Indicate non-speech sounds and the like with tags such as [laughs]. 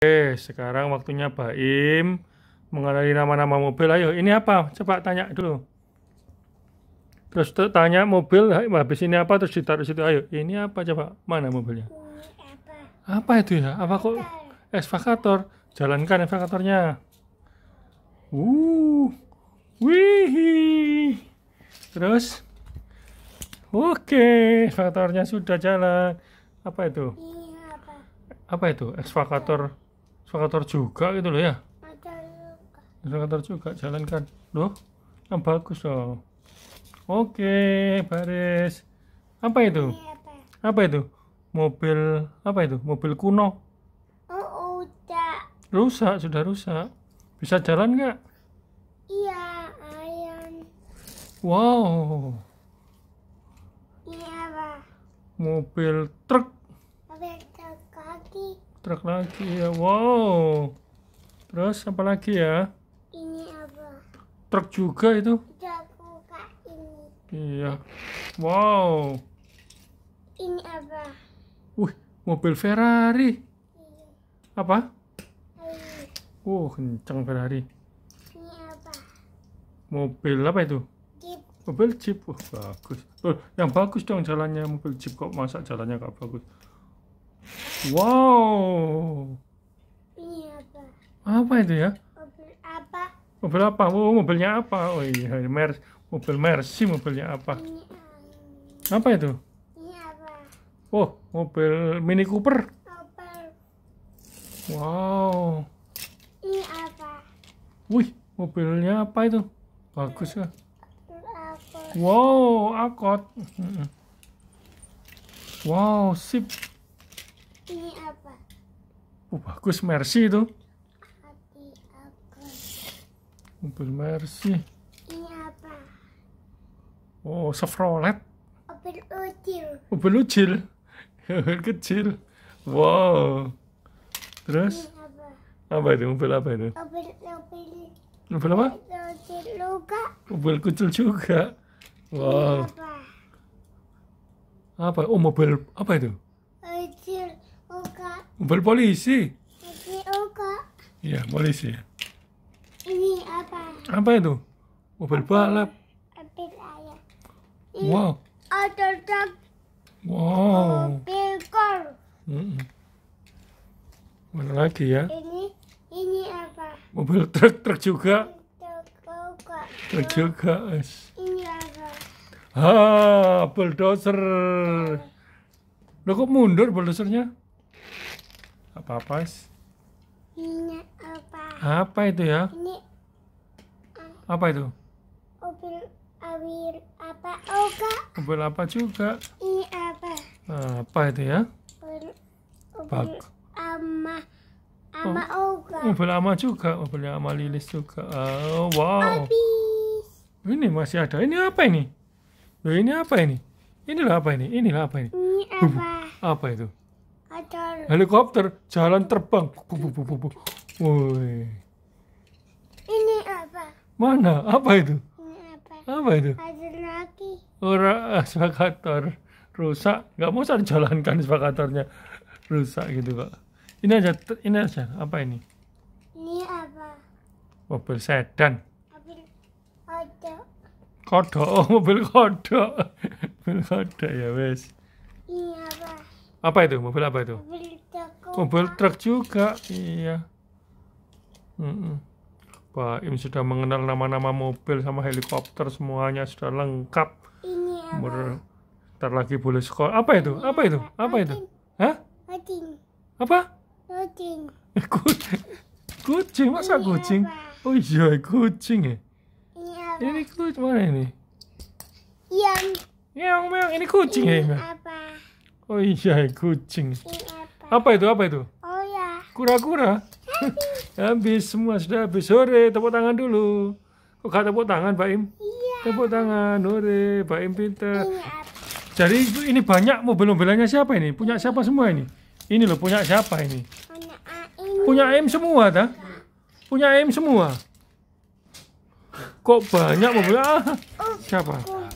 Oke, sekarang waktunya Baim mengenali nama-nama mobil. Ayo, ini apa? Coba tanya dulu. Terus tanya mobil, habis ini apa? Terus ditaruh situ. Ayo, ini apa? Coba, mana mobilnya? Apa itu ya? Apa kok? Eskavator. Jalankan ekskavatornya. Uh, wih. Terus, oke, eskavatornya sudah jalan. Apa itu? Iya, apa itu? Ekskavator suka juga, gitu loh ya suka juga, jalankan loh yang bagus loh. oke baris apa itu apa itu mobil apa itu mobil kuno oh, udah rusak sudah rusak bisa jalan nggak iya ayam wow iya pak mobil truk mobil truk kaki truk lagi ya wow terus apa lagi ya ini apa truk juga itu truk ini iya wow ini apa wih mobil Ferrari iya. apa Oh, uh kencang Ferrari ini apa mobil apa itu Jeep. mobil Jeep Oh bagus oh, yang bagus dong jalannya mobil Jeep kok masa jalannya gak bagus Wow. Ini iya, apa? Apa itu ya? Mobil apa? Mobil apa? Oh, mobilnya apa? Oh iya, iya Mer mobil Mercy mobilnya apa? Ini apa itu? Ini apa? Oh, mobil Mini Cooper. Cooper. Wow. Ini apa? Wih, mobilnya apa itu? Bagus ya. Wow, akot. Wow, sip. Ini apa? Oh, bagus Mercy itu. Hati aku. Mobil Mercy. Ini apa? Oh, Chevrolet. Mobil ucil. Mobil ucil. Mobil [laughs] kecil. Wow. Terus? Ini apa? apa itu? Mobil apa itu? Mobil mobil. Mobil apa? Mobil juga. Mobil kecil juga. Wow. Ini apa? apa? Oh, mobil apa itu? Mobil polisi? Iya, polisi. Ya. Ini apa? Apa itu? Mobil apa? balap. Mobil ayah. wow. Auto truck. Wow. Mobil kor. Mm -mm. lagi ya? Ini ini apa? Mobil truk truk juga. Truk juga. Ini apa? Ah, bulldozer. Lo kok mundur bulldozernya? Apa apa? Ini apa? Apa itu ya? Ini uh, apa itu? Mobil awir apa? Oh, Mobil apa juga? Ini apa? apa itu ya? Mobil Bak. ama oh, ama oh, Mobil ama juga, mobil ama Lilis juga. Oh, wow. Abis. Ini masih ada. Ini apa ini? ini apa ini? Inilah apa ini? Inilah apa ini? Ini apa? apa itu? helikopter. Helikopter jalan terbang. Woi. Ini apa? Mana? Apa itu? Ini apa? Apa itu? Ada lagi. Ora rusak. Gak mau saya jalankan sepakatornya rusak gitu kok. Ini aja, ini aja. Apa ini? Ini apa? Mobil sedan. Mobil kodok. Kodok, oh, mobil kodok. [laughs] mobil kodok ya wes. Ini apa? Apa itu? Mobil apa itu? Mobil truk. truk juga. Iya. Mm -mm. Pak Im sudah mengenal nama-nama mobil sama helikopter semuanya sudah lengkap. Ini apa? Ntar lagi boleh sekolah. Apa itu? Apa itu? Apa itu? Hah? Kucing. Apa? Kucing. Eh, kucing. Kucing masa ini kucing? Apa? Oh iya kucing ya. Ini Ini kucing mana ini? Yang. Yang, yang ini kucing ya, ini ya. Ini apa? Oh iya, eh, kucing. Apa itu? Apa itu? Oh ya. Kura-kura. [laughs] habis semua sudah habis. Sore, tepuk tangan dulu. Kok gak tepuk tangan, Pak Im? Iya. Tepuk tangan, sore, Pak Im pinter. Iya. Jadi ini banyak mobil-mobilannya siapa ini? Punya siapa semua ini? Ini loh, punya siapa ini? Punya Im. Punya Im semua, ta? Punya Im semua. Kok banyak mobil? Ah, oh, siapa? Oh,